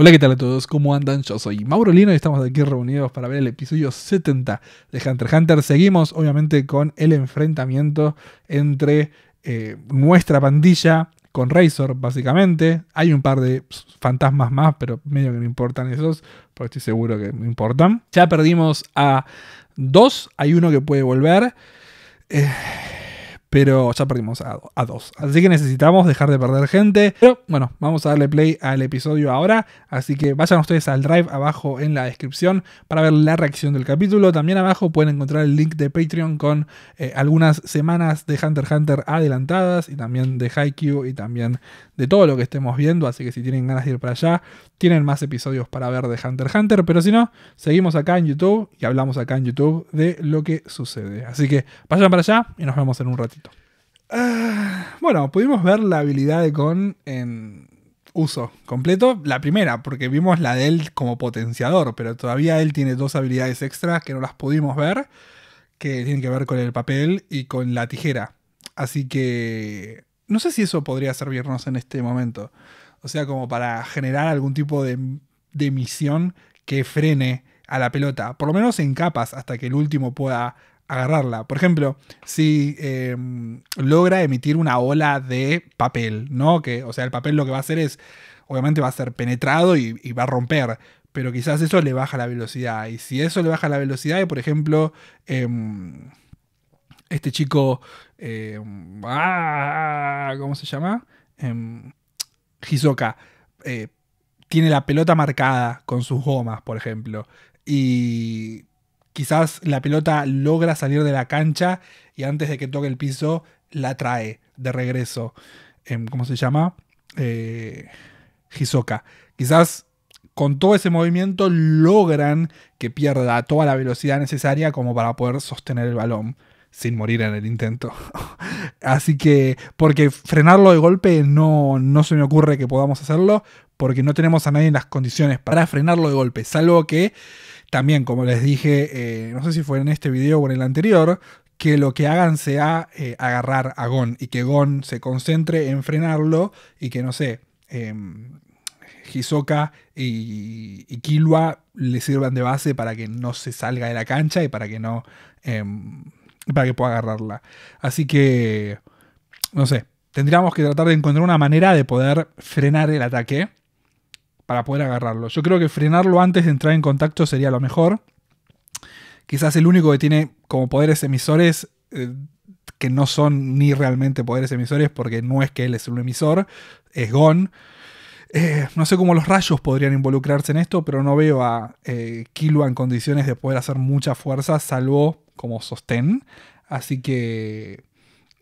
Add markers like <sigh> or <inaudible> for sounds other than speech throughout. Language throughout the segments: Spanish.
Hola, ¿qué tal a todos? ¿Cómo andan? Yo soy Mauro Lino y estamos aquí reunidos para ver el episodio 70 de Hunter x Hunter. Seguimos, obviamente, con el enfrentamiento entre eh, nuestra pandilla con Razor, básicamente. Hay un par de fantasmas más, pero medio que no importan esos, porque estoy seguro que no importan. Ya perdimos a dos, hay uno que puede volver. Eh, pero ya perdimos a, dos. Así que necesitamos dejar de perder gente. Pero bueno, vamos a darle play al episodio ahora. Así que vayan ustedes al drive abajo en la descripción para ver la reacción del capítulo. También abajo pueden encontrar el link de Patreon con eh, algunas semanas de Hunter x Hunter adelantadas y también de Haikyuu y también de todo lo que estemos viendo. Así que si tienen ganas de ir para allá, tienen más episodios para ver de Hunter x Hunter, pero si no, seguimos acá en YouTube y hablamos acá en YouTube de lo que sucede. Así que vayan para allá y nos vemos en un ratito. Ah, bueno, pudimos ver la habilidad de con en uso completo. La primera, porque vimos la de él como potenciador, pero todavía él tiene dos habilidades extras que no las pudimos ver, que tienen que ver con el papel y con la tijera. Así que no sé si eso podría servirnos en este momento. O sea, como para generar algún tipo de, emisión que frene a la pelota, por lo menos en capas, hasta que el último pueda agarrarla. Por ejemplo, si em, logra emitir una ola de papel, ¿no? Que, o sea, el papel lo que va a hacer es, obviamente va a ser penetrado y, va a romper, pero quizás eso le baja la velocidad. Y si eso le baja la velocidad, y por ejemplo, em, este chico, em, ah, ah, ah, ¿cómo se llama? Hisoka eh, tiene la pelota marcada con sus gomas, por ejemplo, y quizás la pelota logra salir de la cancha y antes de que toque el piso la trae de regreso. Em, ¿Cómo se llama? Eh, Hisoka. Quizás con todo ese movimiento logran que pierda toda la velocidad necesaria como para poder sostener el balón sin morir en el intento. <laughs> Así que, porque frenarlo de golpe no, no se me ocurre que podamos hacerlo, porque no tenemos a nadie en las condiciones para frenarlo de golpe, salvo que también, como les dije, eh, no sé si fue en este video o en el anterior, que lo que hagan sea eh, agarrar a Gon y que Gon se concentre en frenarlo y que, no sé, em, Hisoka y, Kilua le sirvan de base para que no se salga de la cancha y para que no em, para que pueda agarrarla. Así que, no sé, tendríamos que tratar de encontrar una manera de poder frenar el ataque para poder agarrarlo. Yo creo que frenarlo antes de entrar en contacto sería lo mejor. Quizás el único que tiene como poderes emisores eh, que no son ni realmente poderes emisores porque no es que él es un emisor, es Gon. Eh, no sé cómo los rayos podrían involucrarse en esto, pero no veo a eh, en condiciones de poder hacer mucha fuerza, salvo como sostén. Así que,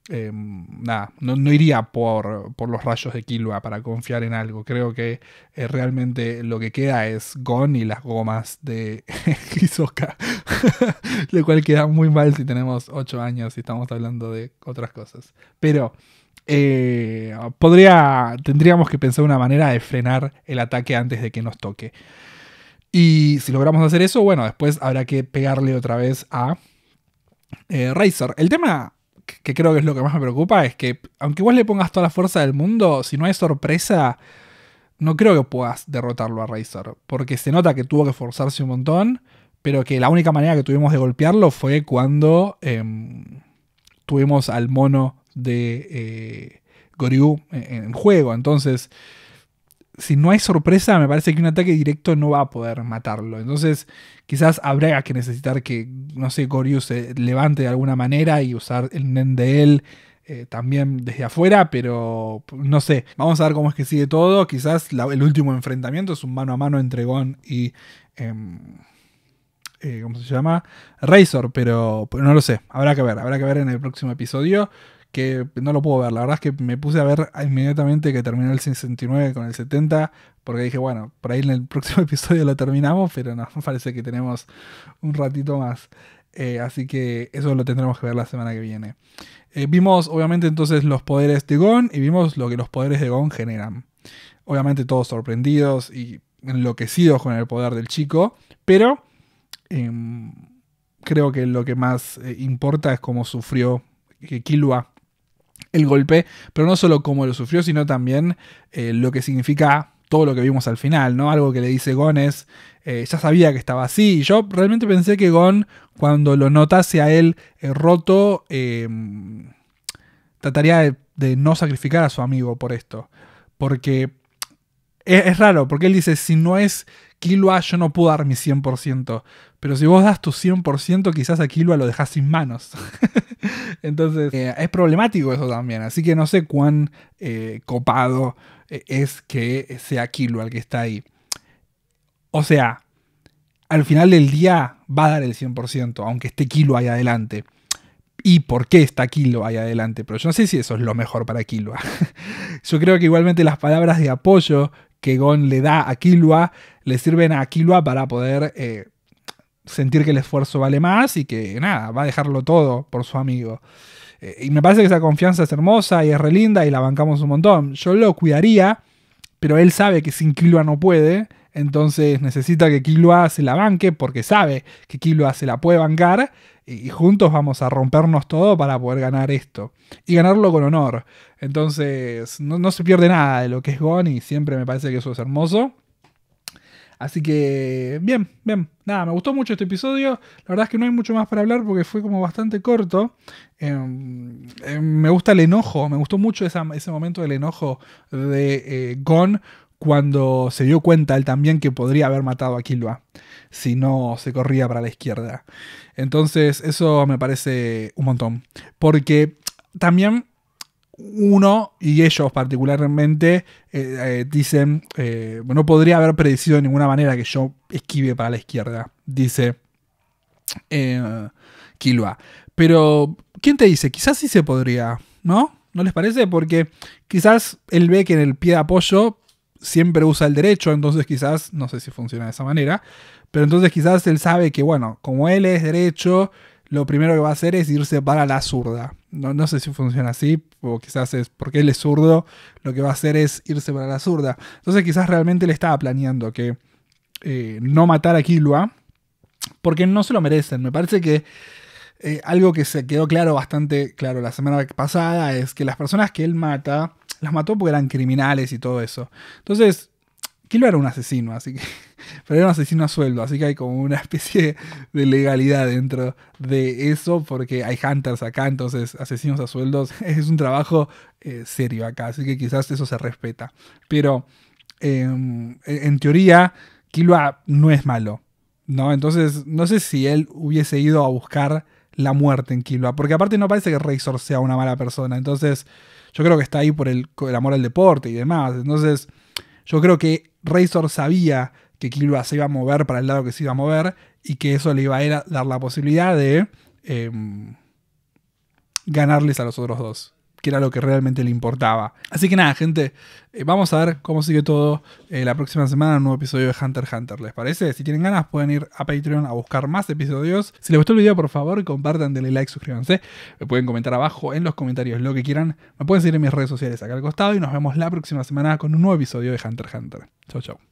em, nada, no, iría por, los rayos de Kilua para confiar en algo. Creo que eh, realmente lo que queda es Gon y las gomas de <laughs> Hisoka. <laughs> lo cual queda muy mal si tenemos 8 años y estamos hablando de otras cosas. Pero... Eh, podría, tendríamos que pensar una manera de frenar el ataque antes de que nos toque. Y si logramos hacer eso, bueno, después habrá que pegarle otra vez a eh, Razor, el tema que creo que es lo que más me preocupa es que, aunque vos le pongas toda la fuerza del mundo, si no hay sorpresa, no creo que puedas derrotarlo a Razor, Porque se nota que tuvo que forzarse un montón, pero que la única manera que tuvimos de golpearlo fue cuando em, tuvimos al mono de eh, Goryu en juego. Entonces si no hay sorpresa, me parece que un ataque directo no va a poder matarlo. Entonces, quizás habrá que necesitar que, no sé, Goryu se levante de alguna manera y usar el nen de él eh, también desde afuera, pero no sé. Vamos a ver cómo es que sigue todo. Quizás el último enfrentamiento es un mano a mano entre Gon y. Em, eh, ¿Cómo se llama? Razor, pero, pero no lo sé. Habrá que ver, habrá que ver en el próximo episodio que no lo puedo ver. La verdad es que me puse a ver inmediatamente que terminó el 69 con el 70, porque dije, bueno, por ahí en el <laughs> próximo episodio lo terminamos, pero no, parece que tenemos un ratito más. Eh, así que eso lo tendremos que ver la semana que viene. Eh, vimos obviamente entonces los poderes de Gon y vimos lo que los poderes de Gon generan. Obviamente todos sorprendidos y enloquecidos con el poder del chico, pero em, creo que lo que más eh, importa es cómo sufrió Kilua el golpe, pero no solo cómo lo sufrió, sino también eh, lo que significa todo lo que vimos al final, ¿no? Algo que le dice Gon es, eh, ya sabía que estaba así. y Yo realmente pensé que Gon, cuando lo notase a él eh, roto, em, trataría de, no sacrificar a su amigo por esto. Porque es, raro, porque él dice, si no es Kilua, yo no puedo dar mi 100%. Pero si vos das tu 100%, quizás a Kilua lo dejás sin manos. <laughs> <laughs> Entonces, eh, es problemático eso también. Así que no sé cuán eh, copado eh, es que sea Kilo el que está ahí. O sea, al final del día va a dar el 100%, aunque esté Kilo ahí adelante. Y por qué está Kilo ahí adelante. Pero yo no sé si eso es lo mejor para Kilua. <laughs> yo creo que igualmente las palabras de apoyo que Gon le da a Kilua le sirven a Kilua para poder sentir que el esfuerzo vale más y que nada, va a dejarlo todo por su amigo. Eh, y me parece que esa confianza es hermosa y es relinda y la bancamos un montón. Yo lo cuidaría, pero él sabe que sin Kilua no puede, entonces necesita que Kilua se la banque porque sabe que Kilua se la puede bancar y, juntos vamos a rompernos todo para poder ganar esto. Y ganarlo con honor. Entonces no, no se pierde nada de lo que es Gon y siempre me parece que eso es hermoso. Así que, bien, bien. Nada, me gustó mucho este episodio. La verdad es que no hay mucho más para hablar porque fue como bastante corto. Em, em, me gusta el enojo, me gustó mucho ese momento del enojo de eh, Gon cuando se dio cuenta él también que podría haber matado a Kilua si no se corría para la izquierda. Entonces, eso me parece un montón. Porque también uno y ellos particularmente eh, eh, dicen, bueno eh, no podría haber predecido de ninguna manera que yo esquive para la izquierda, dice Kilua. Pero, ¿quién te dice? Quizás sí se podría, ¿no? ¿No les parece? Porque quizás él ve que en el pie de apoyo siempre usa el derecho, entonces quizás, no sé si funciona de esa manera, pero entonces quizás él sabe que, bueno, como él es derecho, lo primero que va a hacer es irse para la zurda. No, sé si funciona así, o quizás es porque él es zurdo, lo que va a hacer es irse para la zurda. Entonces quizás realmente le estaba planeando que eh, no matar a Kilua, porque no se lo merecen. Me parece que eh, algo que se quedó claro, bastante claro la semana pasada, es que las personas que él mata, las mató porque eran criminales y todo eso. Entonces, Kilua era un asesino, así que pero era un asesino a sueldo, así que hay como una <laughs> especie de legalidad dentro de eso, porque hay hunters acá, entonces asesinos a sueldos <laughs> es un trabajo eh, serio acá, así que quizás eso se respeta. Pero em, e, en teoría, Kilua no es malo, ¿no? Entonces, no sé si él hubiese ido a buscar la muerte en Kilua, porque aparte no parece que Razor sea una mala persona, entonces yo creo que está ahí por el, el amor al deporte y demás, entonces yo creo que Razor sabía que Kilba se iba a mover para el lado que se iba a mover y que eso le iba a, dar la posibilidad de em, ganarles a los otros dos, que era lo que realmente le importaba. Así que nada, gente, eh, vamos a ver cómo sigue todo eh, la próxima semana, un nuevo episodio de Hunter x Hunter, ¿les parece? Si tienen ganas pueden ir a Patreon a buscar más episodios. Si les gustó el video, por favor, compartan, denle like, suscríbanse. Me pueden comentar abajo en los comentarios lo que quieran. Me pueden seguir en mis redes sociales acá al costado y nos vemos la próxima semana con un nuevo episodio de Hunter x Hunter. Chau, chau.